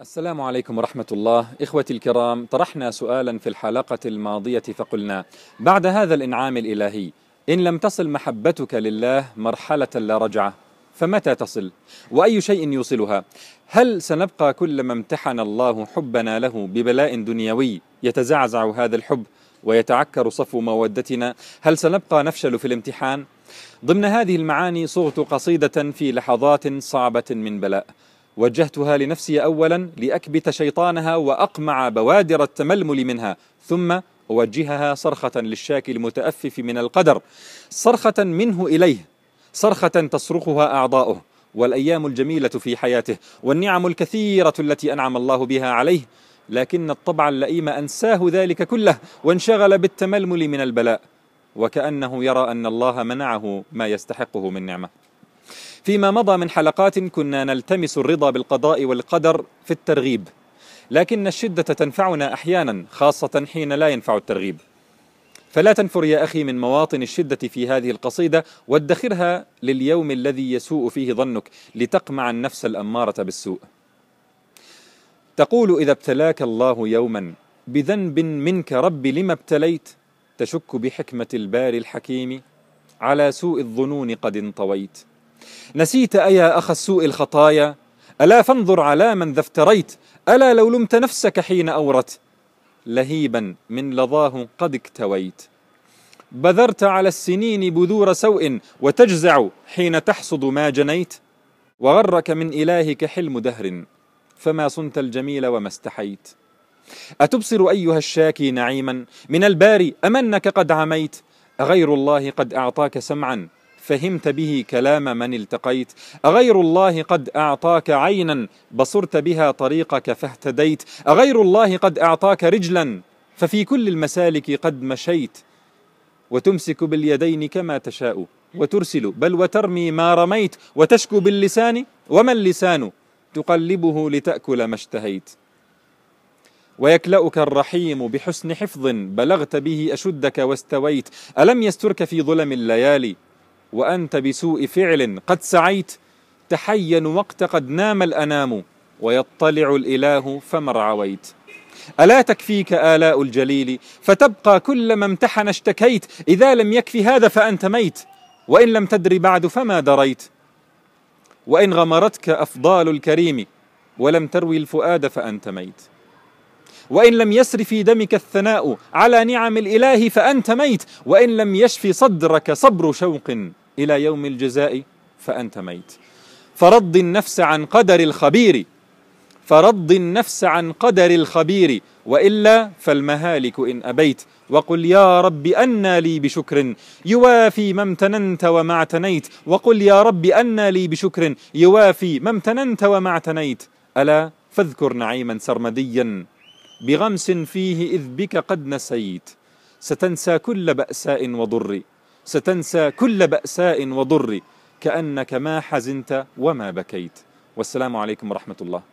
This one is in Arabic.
السلام عليكم ورحمة الله إخوتي الكرام طرحنا سؤالا في الحلقة الماضية فقلنا بعد هذا الإنعام الإلهي إن لم تصل محبتك لله مرحلة لا رجعة فمتى تصل؟ وأي شيء يوصلها؟ هل سنبقى كلما امتحن الله حبنا له ببلاء دنيوي يتزعزع هذا الحب ويتعكر صفو مودتنا؟ هل سنبقى نفشل في الامتحان؟ ضمن هذه المعاني صغت قصيدة في لحظات صعبة من بلاء وجهتها لنفسي أولا لأكبت شيطانها وأقمع بوادر التململ منها ثم أوجهها صرخة للشاكي المتأفف من القدر صرخة منه إليه صرخة تصرخها أعضاؤه والأيام الجميلة في حياته والنعم الكثيرة التي أنعم الله بها عليه لكن الطبع اللئيم أنساه ذلك كله وانشغل بالتململ من البلاء وكأنه يرى أن الله منعه ما يستحقه من نعمة فيما مضى من حلقات كنا نلتمس الرضا بالقضاء والقدر في الترغيب لكن الشدة تنفعنا أحيانا خاصة حين لا ينفع الترغيب فلا تنفر يا أخي من مواطن الشدة في هذه القصيدة وادخرها لليوم الذي يسوء فيه ظنك لتقمع النفس الأمارة بالسوء تقول إذا ابتلاك الله يوما بذنب منك رب لما ابتليت تشك بحكمة الباري الحكيم على سوء الظنون قد انطويت نسيت أيا أخ السوء الخطايا ألا فانظر على من ذا افتريت ألا لو لمت نفسك حين أورت لهيبا من لظاه قد اكتويت بذرت على السنين بذور سوء وتجزع حين تحصد ما جنيت وغرك من إلهك حلم دهر فما صنت الجميل وما استحيت أتبصر أيها الشاكي نعيما من الباري أمنك قد عميت أغير الله قد أعطاك سمعا فهمت به كلام من التقيت أغير الله قد أعطاك عينا بصرت بها طريقك فاهتديت أغير الله قد أعطاك رجلا ففي كل المسالك قد مشيت وتمسك باليدين كما تشاء وترسل بل وترمي ما رميت وتشكو باللسان وما اللسان تقلبه لتأكل ما اشتهيت ويكلأك الرحيم بحسن حفظ بلغت به أشدك واستويت ألم يسترك في ظلم الليالي وأنت بسوء فعل قد سعيت تحين وقت قد نام الأنام ويطلع الإله فما ارعويت ألا تكفيك آلاء الجليل فتبقى كلما امتحن اشتكيت إذا لم يكفي هذا فأنت ميت وإن لم تدر بعد فما دريت وإن غمرتك أفضال الكريم ولم تروي الفؤاد فأنت ميت وإن لم يسر في دمك الثناء على نعم الإله فأنت ميت وإن لم يشفي صدرك صبر شوق إلى يوم الجزاء فأنت ميت فرض النفس عن قدر الخبير فرض النفس عن قدر الخبير وإلا فالمهالك إن أبيت وقل يا رب أنى لي بشكر يوافي ما امتننت وما اعتنيت وقل يا رب أنى لي بشكر يوافي ما امتننت وما اعتنيت ألا فاذكر نعيما سرمديا بغمس فيه إذ بك قد نسيت ستنسى كل بأساء وضر ستنسى كل بأساء وضر كأنك ما حزنت وما بكيت والسلام عليكم ورحمة الله